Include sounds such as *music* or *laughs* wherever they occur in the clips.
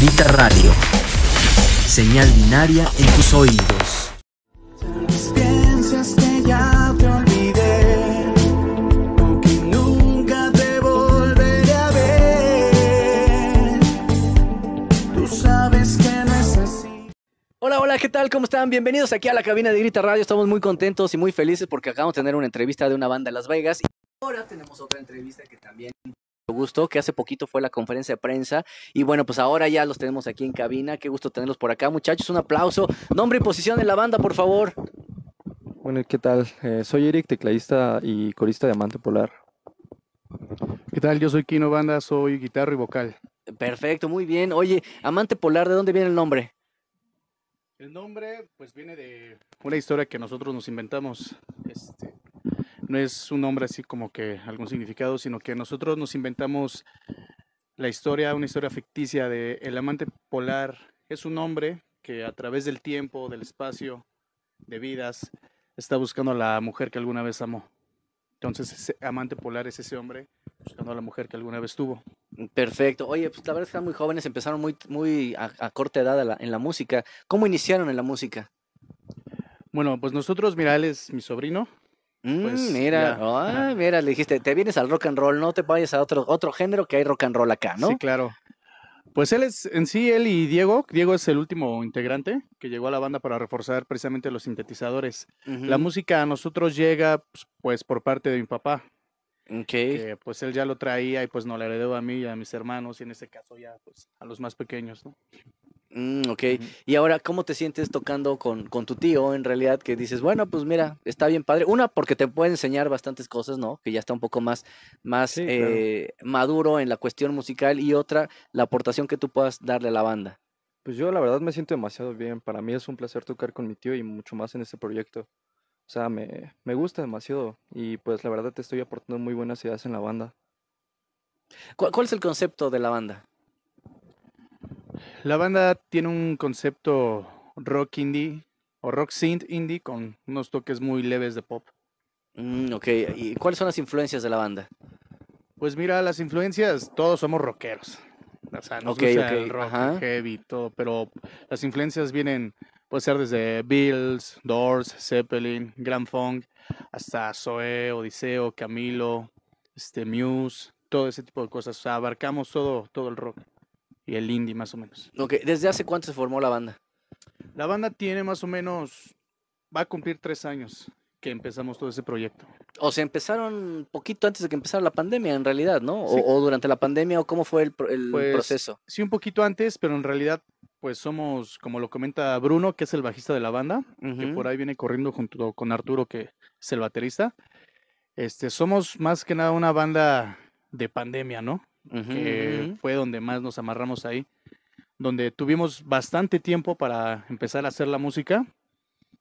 Grita Radio. Señal binaria en tus oídos. Hola, hola, ¿qué tal? ¿Cómo están? Bienvenidos aquí a la cabina de Grita Radio. Estamos muy contentos y muy felices porque acabamos de tener una entrevista de una banda de Las Vegas. Y ahora tenemos otra entrevista que también gusto, que hace poquito fue la conferencia de prensa. Y bueno, pues ahora ya los tenemos aquí en cabina. Qué gusto tenerlos por acá, muchachos. Un aplauso. Nombre y posición de la banda, por favor. Bueno, ¿qué tal? Eh, soy Eric, tecladista y corista de Amante Polar. ¿Qué tal? Yo soy Kino Banda, soy guitarra y vocal. Perfecto, muy bien. Oye, Amante Polar, ¿de dónde viene el nombre? El nombre, pues viene de una historia que nosotros nos inventamos. Este, no es un nombre así como que algún significado, sino que nosotros nos inventamos la historia, una historia ficticia de El amante polar. Es un hombre que a través del tiempo, del espacio, de vidas, está buscando a la mujer que alguna vez amó. Entonces, ese amante polar es ese hombre buscando a la mujer que alguna vez tuvo. Perfecto. Oye, pues la verdad es que eran muy jóvenes, empezaron muy, muy a, corta edad en la música. ¿Cómo iniciaron en la música? Bueno, pues nosotros, mira, es mi sobrino, Mm, pues, mira, mira, le dijiste, te vienes al rock and roll, no te vayas a otro, otro género que hay rock and roll acá, ¿no? Sí, claro. Pues él es, en sí, él y Diego, Diego es el último integrante que llegó a la banda para reforzar precisamente los sintetizadores. La música a nosotros llega, pues, pues, por parte de mi papá. Que, pues él ya lo traía y pues no le heredó a mí y a mis hermanos y en este caso ya pues a los más pequeños, ¿no? Mm, ok. Y ahora, ¿cómo te sientes tocando con, tu tío en realidad? Que dices, bueno, pues mira, está bien padre. Una, porque te puede enseñar bastantes cosas, ¿no? Que ya está un poco más, más eh, maduro en la cuestión musical. Y otra, la aportación que tú puedas darle a la banda. Pues yo la verdad me siento demasiado bien. Para mí es un placer tocar con mi tío y mucho más en este proyecto. O sea, me, gusta demasiado y pues la verdad te estoy aportando muy buenas ideas en la banda. cuál es el concepto de la banda? La banda tiene un concepto rock indie o rock synth indie con unos toques muy leves de pop. Mm, ok, ¿y cuáles son las influencias de la banda? Pues mira, las influencias, todos somos rockeros. O sea, no el rock heavy, todo, pero las influencias vienen, puede ser desde Bills, Doors, Zeppelin, Grand Funk, hasta Zoe, Odiseo, Camilo, este, Muse, todo ese tipo de cosas. O sea, abarcamos todo, todo el rock y el indie más o menos. ¿desde hace cuánto se formó la banda? La banda tiene más o menos, va a cumplir tres años que empezamos todo ese proyecto. O sea, empezaron poquito antes de que empezara la pandemia, en realidad, ¿no? O, durante la pandemia, o cómo fue el, pues, proceso. Sí, un poquito antes, pero en realidad, pues somos, como lo comenta Bruno, que es el bajista de la banda, que por ahí viene corriendo junto con Arturo, que es el baterista. Este, somos más que nada una banda de pandemia, ¿no? que fue donde más nos amarramos ahí, donde tuvimos bastante tiempo para empezar a hacer la música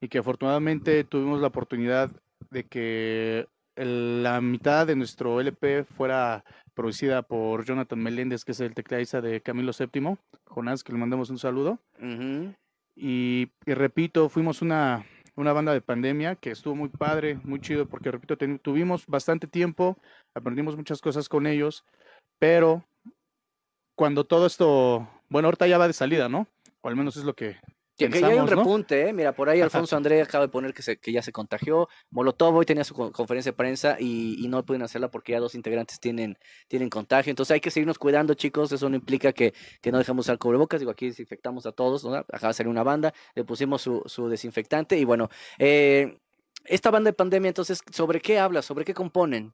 y que afortunadamente tuvimos la oportunidad de que la mitad de nuestro LP fuera producida por Jonathan Meléndez, que es el tecladista de Camilo VII, Jonás, que le mandamos un saludo. y, repito, fuimos una, banda de pandemia que estuvo muy padre, muy chido, porque repito, tuvimos bastante tiempo, aprendimos muchas cosas con ellos, pero cuando todo esto, bueno, ahorita ya va de salida, ¿no? O al menos es lo que... Que, ¿no? que ya hay un repunte, ¿eh? Mira, por ahí *laughs* Alfonso André acaba de poner que, que ya se contagió. Molotov hoy tenía su conferencia de prensa y, no pueden hacerla porque ya dos integrantes tienen, tienen contagio. Entonces hay que seguirnos cuidando, chicos. Eso no implica que, no dejemos al cubrebocas. Digo, aquí desinfectamos a todos. ¿no? Acaba de salir una banda, le pusimos su, desinfectante y bueno, eh, esta banda de pandemia, entonces, ¿sobre qué habla? ¿Sobre qué componen?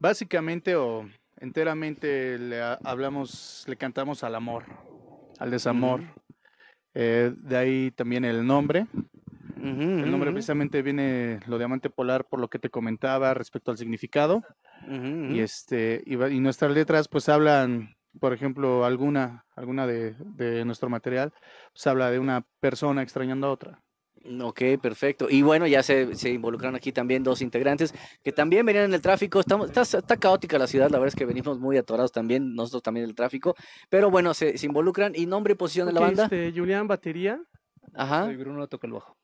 Básicamente o enteramente le hablamos, le cantamos al amor, al desamor. Eh, de ahí también el nombre. el nombre precisamente viene lo de amante polar por lo que te comentaba respecto al significado. Y este y, nuestras letras pues hablan, por ejemplo, alguna alguna de, de nuestro material, pues habla de una persona extrañando a otra. Ok, perfecto. Y bueno, ya se, involucran aquí también dos integrantes que también venían en el tráfico. Estamos, está, está, caótica la ciudad, la verdad es que venimos muy atorados también, nosotros también en el tráfico. Pero bueno, se, involucran. ¿Y nombre y posición de la banda? Este, Julián, batería. Ajá. Soy Bruno toca el bajo.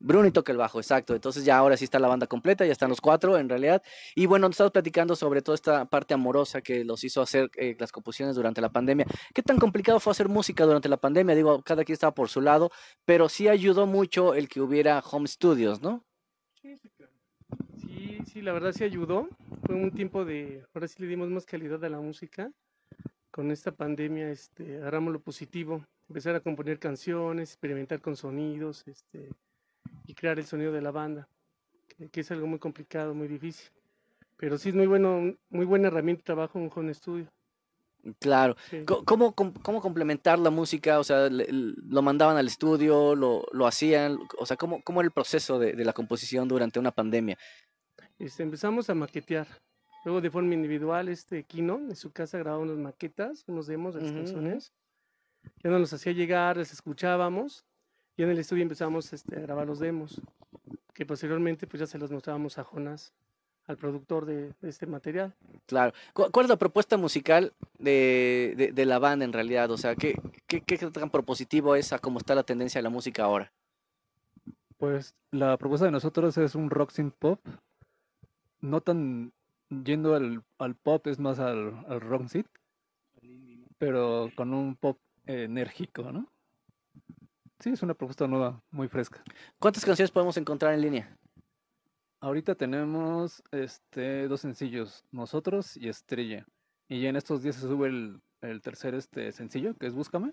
Bruni toca el bajo, exacto. Entonces ya ahora sí está la banda completa, ya están los cuatro en realidad. Y bueno, nos estamos platicando sobre toda esta parte amorosa que los hizo hacer eh, las composiciones durante la pandemia. ¿Qué tan complicado fue hacer música durante la pandemia? Digo, cada quien estaba por su lado, pero sí ayudó mucho el que hubiera home studios, ¿no? Sí, Sí, sí, la verdad sí ayudó. Fue un tiempo de, ahora sí le dimos más calidad a la música. Con esta pandemia, este, agarramos lo positivo, empezar a componer canciones, experimentar con sonidos, este, y crear el sonido de la banda, que, es algo muy complicado, muy difícil. Pero sí es muy bueno, muy buena herramienta de trabajo un home studio. Claro. ¿Cómo, ¿Cómo, complementar la música? O sea, lo mandaban al estudio, lo, lo, hacían. O sea, ¿cómo, cómo era el proceso de, la composición durante una pandemia? Este, empezamos a maquetear. Luego de forma individual, este Kino en su casa grababa unas maquetas, unos demos de las canciones. Ya nos los hacía llegar, les escuchábamos. Y en el estudio empezamos este, a grabar los demos, que posteriormente pues ya se los mostrábamos a Jonas, al productor de, este material. Claro. ¿Cuál es la propuesta musical de, la banda en realidad? O sea, ¿qué, ¿qué, tan propositivo es a cómo está la tendencia de la música ahora? Pues la propuesta de nosotros es un rock sin pop, no tan yendo al, pop, es más al, rock sin, pero con un pop enérgico, ¿no? Sí, es una propuesta nueva, muy fresca. ¿Cuántas canciones podemos encontrar en línea? Ahorita tenemos este, dos sencillos, Nosotros y Estrella. Y ya en estos días se sube el, el tercer este, sencillo, que es Búscame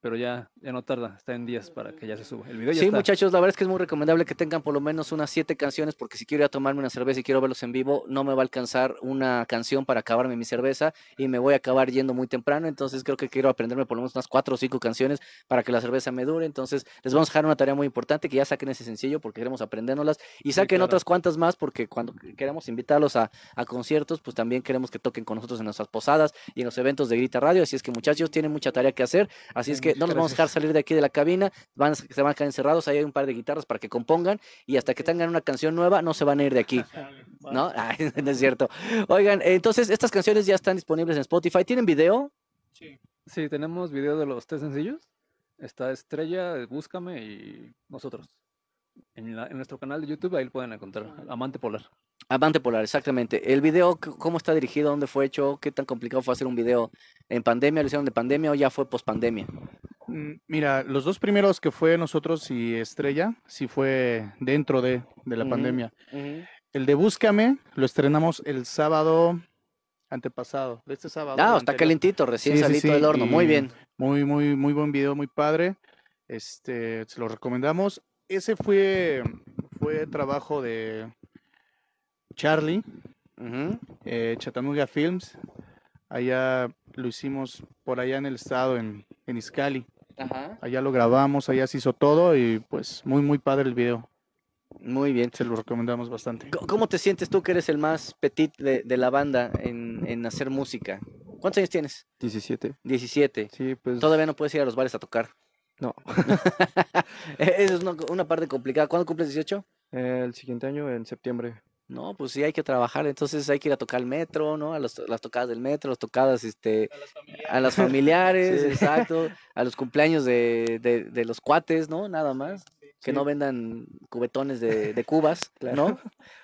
pero ya, ya no tarda, está en días para que ya se suba. El video sí, muchachos, la verdad es que es muy recomendable que tengan por lo menos unas siete canciones, porque si quiero ir a tomarme una cerveza y quiero verlos en vivo, no me va a alcanzar una canción para acabarme mi cerveza y me voy a acabar yendo muy temprano. Entonces creo que quiero aprenderme por lo menos unas cuatro o cinco canciones para que la cerveza me dure. Entonces les vamos a dejar una tarea muy importante, que ya saquen ese sencillo porque queremos aprendernoslas y saquen otras cuantas más porque cuando queremos invitarlos a, conciertos, pues también queremos que toquen con nosotros en nuestras posadas y en los eventos de Grita Radio. Así es que muchachos, tienen mucha tarea que hacer. Así es que no nos vamos a dejar salir de aquí de la cabina, van, se van a quedar encerrados, ahí hay un par de guitarras para que compongan y hasta que tengan una canción nueva no se van a ir de aquí. *laughs* *laughs* ¿No? es cierto. Oigan, entonces estas canciones ya están disponibles en Spotify. ¿Tienen video? Sí. Sí, tenemos video de los tres sencillos. Está Estrella, Búscame y nosotros. En, en nuestro canal de YouTube ahí lo pueden encontrar. Amante Polar. Amante Polar, exactamente. El video, ¿cómo está dirigido? ¿Dónde fue hecho? ¿Qué tan complicado fue hacer un video? ¿En pandemia? ¿Lo hicieron de pandemia o ya fue post pandemia? Mm, mira, los dos primeros que fue nosotros y Estrella, sí fue dentro de, la pandemia. El de Búscame lo estrenamos el sábado antepasado, de este sábado. Ah, está calentito, recién salido del horno, muy bien. Muy, muy, muy buen video, muy padre. Este, se lo recomendamos. Ese fue, fue trabajo de Charlie, eh, Chatamuga Films. Allá lo hicimos por allá en el estado, en, en Allá lo grabamos, allá se hizo todo y pues muy, muy padre el video. Muy bien. Se lo recomendamos bastante. ¿Cómo te sientes tú que eres el más petit de, la banda en, hacer música? ¿Cuántos años tienes? 17. 17. Sí, pues. Todavía no puedes ir a los bares a tocar. No. *laughs* Esa es una, parte complicada. ¿Cuándo cumples 18? El siguiente año, en septiembre. No, pues sí hay que trabajar, entonces hay que ir a tocar el metro, ¿no? A las tocadas del metro, las tocadas, este, a, los las *laughs* familiares, exacto, a los cumpleaños de, los cuates, ¿no? Nada más, que no vendan cubetones de, cubas, *laughs* ¿no?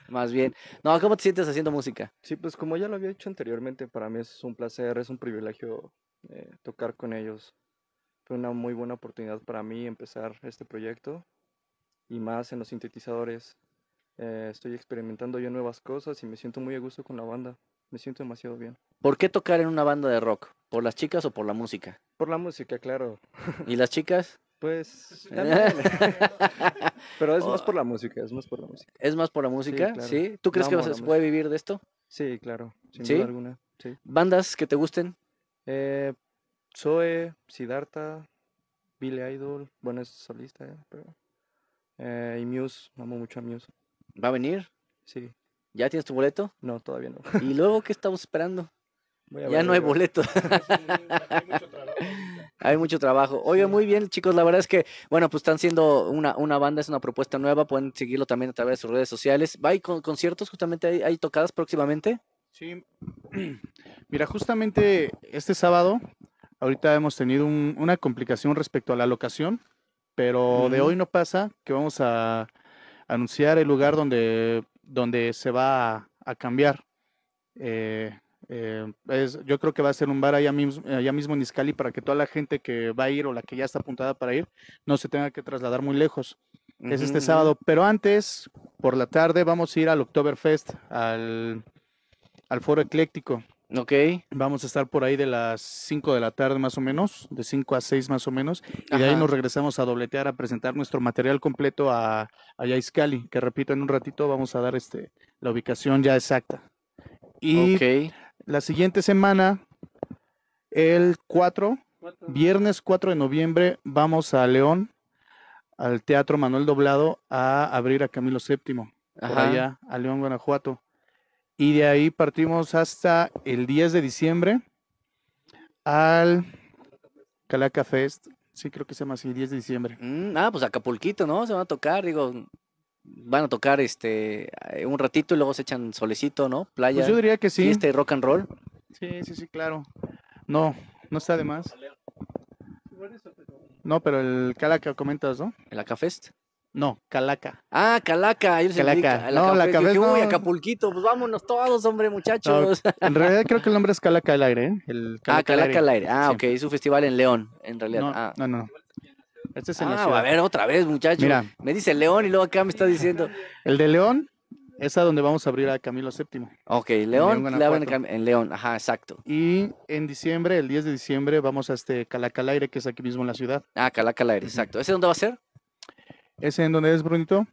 Más bien. No, ¿cómo te sientes haciendo música? Sí, pues como ya lo había hecho anteriormente, para mí es un placer, es un privilegio eh, tocar con ellos. Fue una muy buena oportunidad para mí empezar este proyecto y más en los sintetizadores eh, estoy experimentando yo nuevas cosas y me siento muy a gusto con la banda. Me siento demasiado bien. ¿Por qué tocar en una banda de rock? ¿Por las chicas o por la música? Por la música, claro. ¿Y las chicas? Pues *laughs* *laughs* Pero es más oh. por la música, es más por la música. ¿Es más por la música? Sí. ¿Tú crees que vas, puede vivir de esto? Sí, claro, sin alguna. ¿Bandas que te gusten? Eh, Zoe, Siddhartha, Billy Idol, bueno, es solista, eh, pero... Eh, y Muse, amo mucho a Muse. ¿Va a venir? Sí. ¿Ya tienes tu boleto? No, todavía no. ¿Y luego qué estamos esperando? *laughs* ya no hay boleto. hay mucho trabajo. Oye, muy bien, chicos. La verdad es que, bueno, pues están siendo una, banda, es una propuesta nueva. Pueden seguirlo también a través de sus redes sociales. ¿Va con conciertos justamente? ¿Hay, tocadas próximamente? Sí. *clears throat* Mira, justamente este sábado, ahorita hemos tenido una complicación respecto a la locación, pero de hoy no pasa que vamos a anunciar el lugar donde, donde se va a, cambiar. Eh, eh, es, yo creo que va a ser un bar allá mismo, allá mismo en Iscali para que toda la gente que va a ir o la que ya está apuntada para ir no se tenga que trasladar muy lejos. Es este sábado, pero antes, por la tarde, vamos a ir al Oktoberfest, al, al Foro Ecléctico. Ok. Vamos a estar por ahí de las 5 de la tarde más o menos, de 5 a 6 más o menos, y de ahí nos regresamos a dobletear, a presentar nuestro material completo a, a Yaiscali, que repito, en un ratito vamos a dar este, la ubicación ya exacta. Y la siguiente semana, el 4, viernes 4 de noviembre, vamos a León, al Teatro Manuel Doblado, a abrir a Camilo VII, allá, a León, Guanajuato y de ahí partimos hasta el 10 de diciembre al Calaca Fest. Sí, creo que se llama así, 10 de diciembre. Mm, ah, pues Acapulquito, ¿no? Se van a tocar, digo, van a tocar este eh, un ratito y luego se echan solecito, ¿no? Playa. Pues yo diría que sí. ¿Este rock and roll. Sí, sí, sí, claro. No, no está de más. No, pero el Calaca comentas, ¿no? El Acafest. No, Calaca. Ah, Calaca. Calaca. no, la cabeza. Acapulquito, pues vámonos todos, hombre, muchachos. en realidad creo que el nombre es Calaca al aire, ¿eh? ah, Calaca al aire. Ah, okay. ok, un festival en León, en realidad. No, ah. no, no. Este es en ah, a ver, otra vez, muchachos. Mira. Me dice León y luego acá me está diciendo. El de León es a donde vamos a abrir a Camilo VII. Ok, León, en, León, ajá, exacto. Y en diciembre, el 10 de diciembre, vamos a este Calaca al aire, que es aquí mismo en la ciudad. Ah, Calaca al aire, exacto. ¿Ese dónde va a ser? ¿Ese en dónde es, Brunito?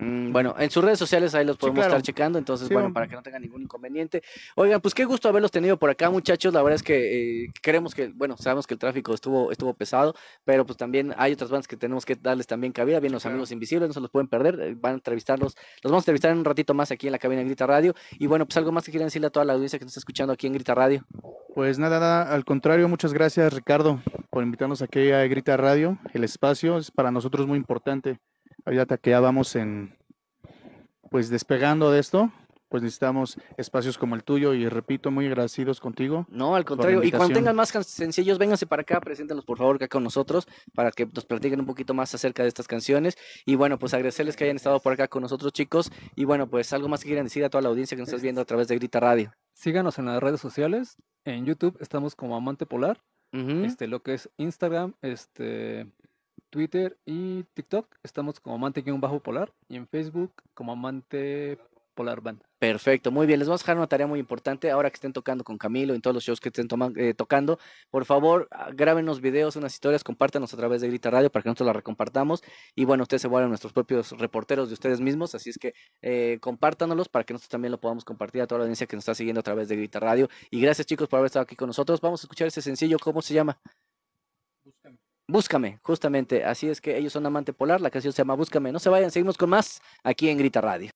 Mm, bueno, en sus redes sociales ahí los podemos estar checando, entonces, bueno, para que no tengan ningún inconveniente. Oigan, pues qué gusto haberlos tenido por acá, muchachos. La verdad es que queremos eh, que, bueno, sabemos que el tráfico estuvo, estuvo pesado, pero pues también hay otras bandas que tenemos que darles también cabida. Bien, los amigos invisibles, no se los pueden perder. Eh, van a entrevistarlos, los vamos a entrevistar en un ratito más aquí en la cabina de Grita Radio. Y bueno, pues algo más que quieran decirle a toda la audiencia que nos está escuchando aquí en Grita Radio. Pues nada, nada, al contrario, muchas gracias, Ricardo, por invitarnos aquí a Grita Radio. El espacio es para nosotros muy importante Ahí ya vamos en, pues despegando de esto, pues necesitamos espacios como el tuyo y repito, muy agradecidos contigo. No, al contrario, y cuando tengan más sencillos, vénganse para acá, preséntenos por favor acá con nosotros para que nos platiquen un poquito más acerca de estas canciones y bueno, pues agradecerles que hayan estado por acá con nosotros chicos y bueno, pues algo más que quieran decir a toda la audiencia que nos estás viendo a través de Grita Radio. Síganos en las redes sociales, en YouTube estamos como Amante Polar, este, lo que es Instagram, este, Twitter y TikTok estamos como Amante-Polar bajo y en Facebook como Amante Polar Band. Perfecto, muy bien. Les vamos a dejar una tarea muy importante ahora que estén tocando con Camilo, en todos los shows que estén eh, tocando. Por favor, ah, grábenos videos, unas historias, compártanos a través de Grita Radio para que nosotros las recompartamos. Y bueno, ustedes se vuelven nuestros propios reporteros de ustedes mismos, así es que eh, compártanos para que nosotros también lo podamos compartir a toda la audiencia que nos está siguiendo a través de Grita Radio. Y gracias chicos por haber estado aquí con nosotros. Vamos a escuchar ese sencillo, ¿cómo se llama? Búscame, justamente. Así es que ellos son Amante Polar, la canción se llama Búscame. No se vayan, seguimos con más aquí en Grita Radio.